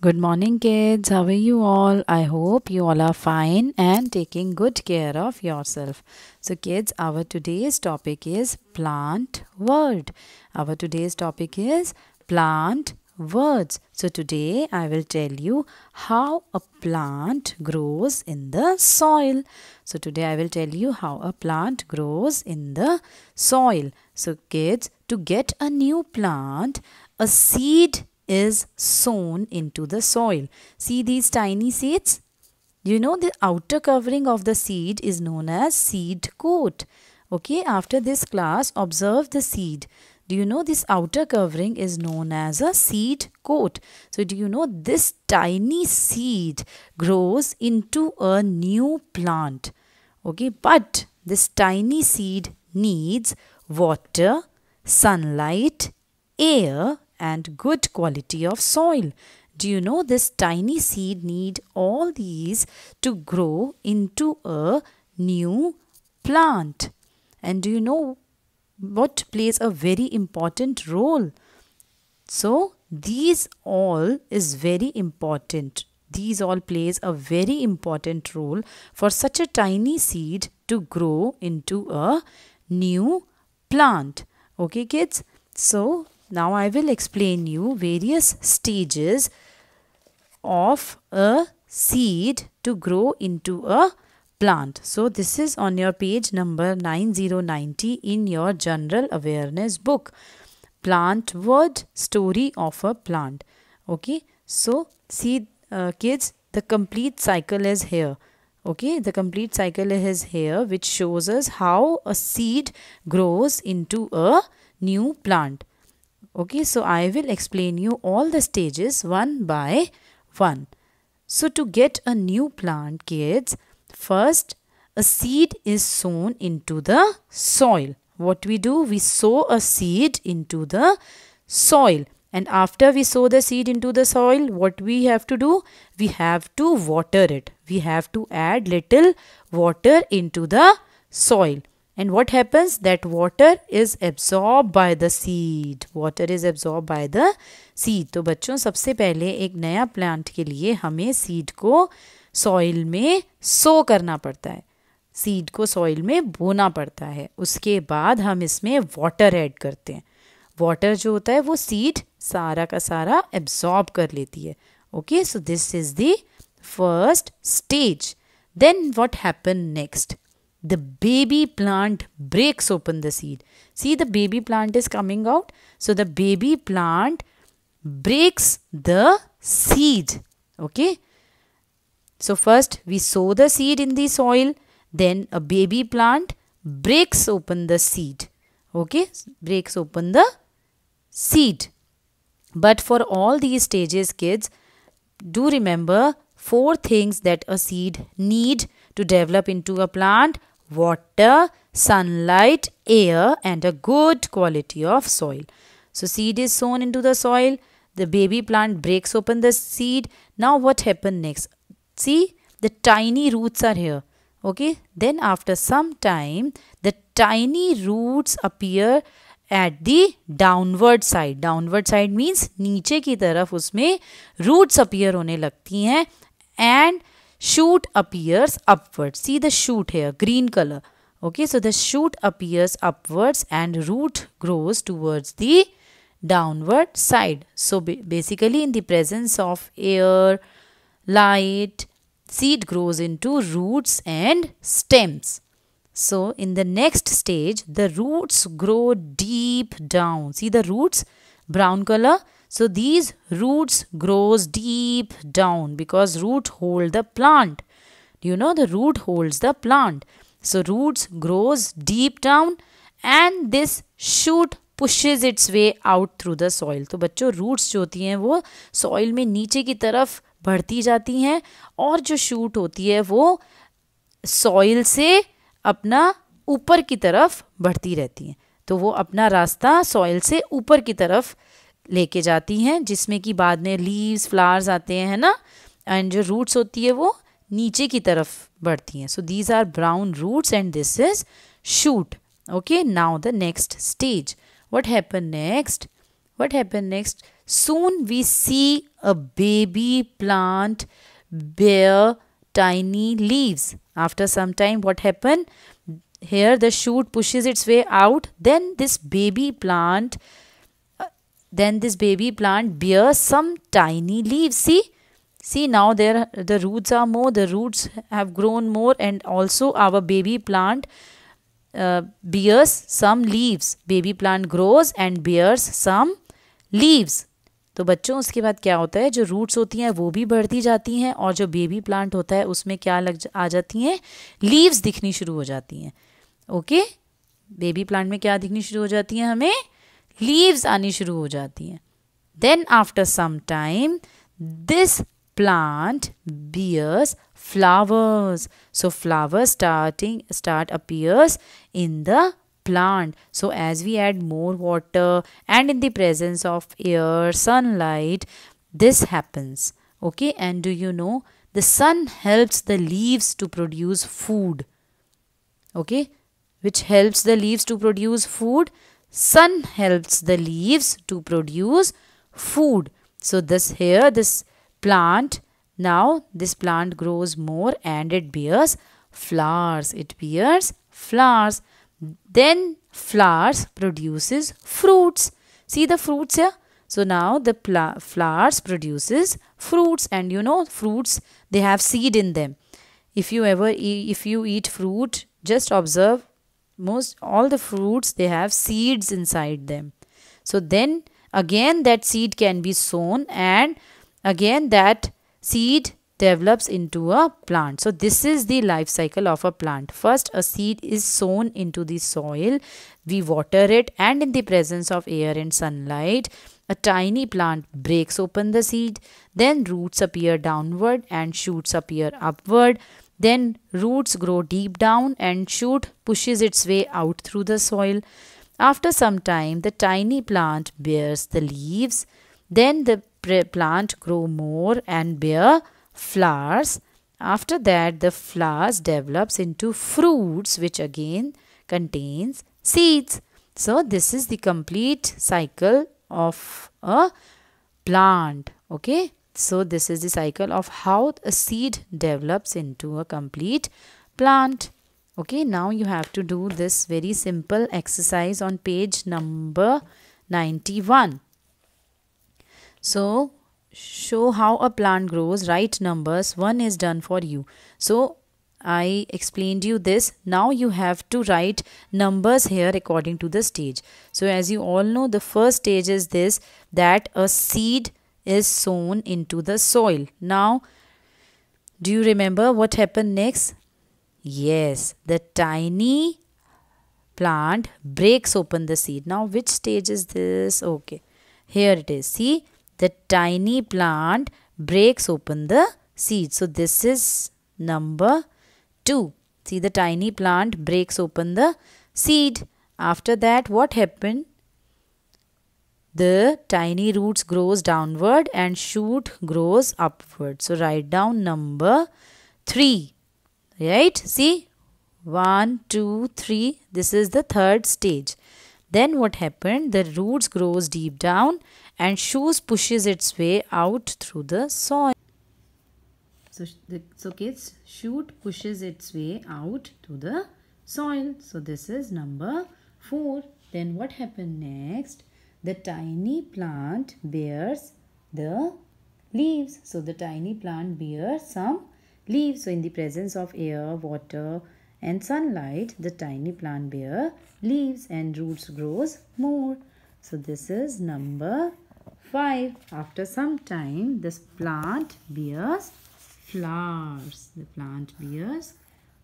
Good morning, kids. How are you all? I hope you all are fine and taking good care of yourself. So, kids, our today's topic is plant word. Our today's topic is plant words. So, today I will tell you how a plant grows in the soil. So, today I will tell you how a plant grows in the soil. So, kids, to get a new plant, a seed is sown into the soil. See these tiny seeds? You know the outer covering of the seed is known as seed coat. Okay, after this class, observe the seed. Do you know this outer covering is known as a seed coat? So do you know this tiny seed grows into a new plant? Okay, but this tiny seed needs water, sunlight, air and good quality of soil. Do you know this tiny seed need all these to grow into a new plant? And do you know what plays a very important role? So these all is very important. These all plays a very important role for such a tiny seed to grow into a new plant. Okay kids? So now I will explain you various stages of a seed to grow into a plant. So this is on your page number 9090 in your general awareness book. Plant word story of a plant. Okay. So see uh, kids the complete cycle is here. Okay. The complete cycle is here which shows us how a seed grows into a new plant. Okay, so I will explain you all the stages one by one. So to get a new plant kids, first a seed is sown into the soil. What we do? We sow a seed into the soil. And after we sow the seed into the soil, what we have to do? We have to water it. We have to add little water into the soil. and what happens that water is absorbed by the seed water is absorbed by the seed तो बच्चों सबसे पहले एक नया plant के लिए हमें seed को सॉइल में सो करना पड़ता है सीड को सॉइल में बोना पड़ता है उसके बाद हम इसमें वाटर ऐड करते हैं वाटर जो होता है वो सीड सारा का सारा एब्जॉर्ब कर लेती है okay so this is the first stage then what happen next the baby plant breaks open the seed. See, the baby plant is coming out. So, the baby plant breaks the seed. Okay. So, first we sow the seed in the soil. Then a baby plant breaks open the seed. Okay. Breaks open the seed. But for all these stages, kids, do remember four things that a seed need to develop into a plant water, sunlight, air and a good quality of soil. So seed is sown into the soil. The baby plant breaks open the seed. Now what happened next? See the tiny roots are here. Okay. Then after some time the tiny roots appear at the downward side. Downward side means नीचे की तरफ उसमें roots appear होने लगती हैं and shoot appears upwards. See the shoot here, green color. Okay, so the shoot appears upwards and root grows towards the downward side. So basically in the presence of air, light, seed grows into roots and stems. So in the next stage, the roots grow deep down. See the roots, brown color. so these roots grows deep down because root hold the plant do you know the root holds the plant so roots grows deep down and this shoot pushes its way out through the soil to bachcho roots jo hoti hain wo soil mein niche ki taraf badhti jati hain aur jo shoot hoti hai wo soil se apna ऊपर की तरफ बढ़ती रहती हैं तो वो अपना रास्ता सॉइल से ऊपर की तरफ लेके जाती हैं जिसमें कि बाद में लीव्स फ्लावर्स आते हैं ना एंड जो रूट्स होती है वो नीचे की तरफ बढ़ती हैं so these are brown roots and this is shoot okay now the next stage what happen next what happen next soon we see a baby plant bear tiny leaves after some time what happen here the shoot pushes its way out then this baby plant then this baby plant bears some tiny leaves see see now there the roots are more the roots have grown more and also our baby plant uh, bears some leaves baby plant grows and bears some leaves तो बच्चों उसके बाद क्या होता है जो roots होती हैं वो भी बढ़ती जाती हैं और जो बेबी प्लांट होता है उसमें क्या लग जा, आ जाती हैं लीव्स दिखनी शुरू हो जाती हैं ओके बेबी प्लांट में क्या दिखनी शुरू हो जाती हैं हमें लीव्स आनी शुरू हो जाती हैं then after some time this plant bears flowers so flowers starting start appears in the plant so as we add more water and in the presence of air sunlight this happens okay and do you know the sun helps the leaves to produce food okay which helps the leaves to produce food Sun helps the leaves to produce food. So this here, this plant, now this plant grows more and it bears flowers. It bears flowers. Then flowers produces fruits. See the fruits here? So now the flowers produces fruits and you know fruits they have seed in them. If you ever e if you eat fruit just observe most all the fruits they have seeds inside them so then again that seed can be sown and again that seed develops into a plant. So this is the life cycle of a plant. First a seed is sown into the soil. We water it and in the presence of air and sunlight a tiny plant breaks open the seed. Then roots appear downward and shoots appear upward. Then roots grow deep down and shoot pushes its way out through the soil. After some time, the tiny plant bears the leaves. Then the plant grow more and bear flowers. After that, the flowers develops into fruits which again contains seeds. So, this is the complete cycle of a plant. Okay. So this is the cycle of how a seed develops into a complete plant. Okay, now you have to do this very simple exercise on page number 91. So show how a plant grows, write numbers, one is done for you. So I explained you this. Now you have to write numbers here according to the stage. So as you all know, the first stage is this that a seed is sown into the soil. Now, do you remember what happened next? Yes, the tiny plant breaks open the seed. Now, which stage is this? Okay, here it is. See, the tiny plant breaks open the seed. So, this is number 2. See, the tiny plant breaks open the seed. After that, what happened? the tiny roots grows downward and shoot grows upward so write down number 3 right see one, two, three. this is the third stage then what happened the roots grows deep down and shoots pushes its way out through the soil so, the, so kids shoot pushes its way out to the soil so this is number 4 then what happened next the tiny plant bears the leaves. So the tiny plant bears some leaves. So in the presence of air, water and sunlight, the tiny plant bears leaves and roots grows more. So this is number 5. After some time, this plant bears flowers. The plant bears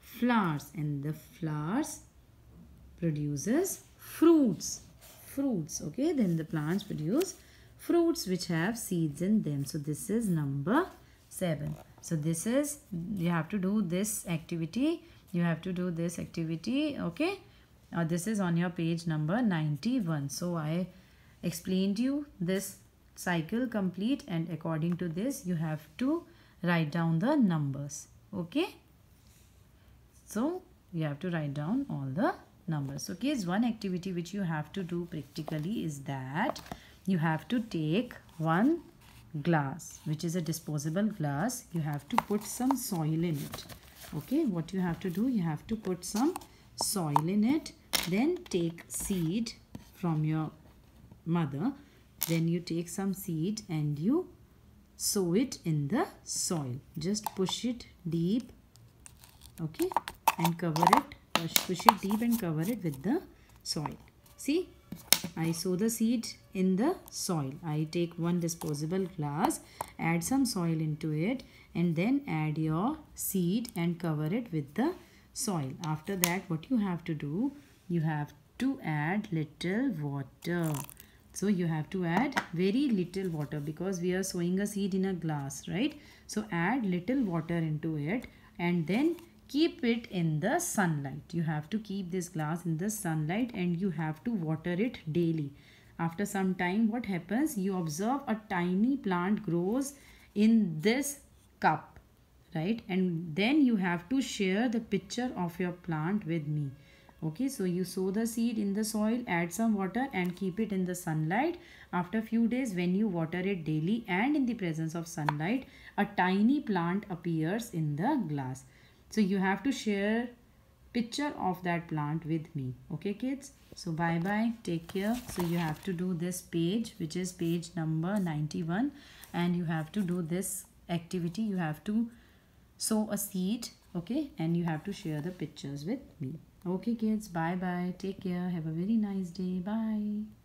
flowers and the flowers produces fruits fruits okay then the plants produce fruits which have seeds in them so this is number 7 so this is you have to do this activity you have to do this activity okay uh, this is on your page number 91 so i explained you this cycle complete and according to this you have to write down the numbers okay so you have to write down all the numbers. So kids, one activity which you have to do practically is that you have to take one glass which is a disposable glass. You have to put some soil in it. Okay, what you have to do, you have to put some soil in it. Then take seed from your mother. Then you take some seed and you sow it in the soil. Just push it deep okay and cover it push it deep and cover it with the soil. See, I sow the seed in the soil. I take one disposable glass, add some soil into it and then add your seed and cover it with the soil. After that, what you have to do, you have to add little water. So you have to add very little water because we are sowing a seed in a glass, right? So add little water into it and then keep it in the sunlight you have to keep this glass in the sunlight and you have to water it daily after some time what happens you observe a tiny plant grows in this cup right and then you have to share the picture of your plant with me okay so you sow the seed in the soil add some water and keep it in the sunlight after few days when you water it daily and in the presence of sunlight a tiny plant appears in the glass so you have to share picture of that plant with me okay kids so bye bye take care so you have to do this page which is page number 91 and you have to do this activity you have to sow a seed okay and you have to share the pictures with me okay kids bye bye take care have a very nice day bye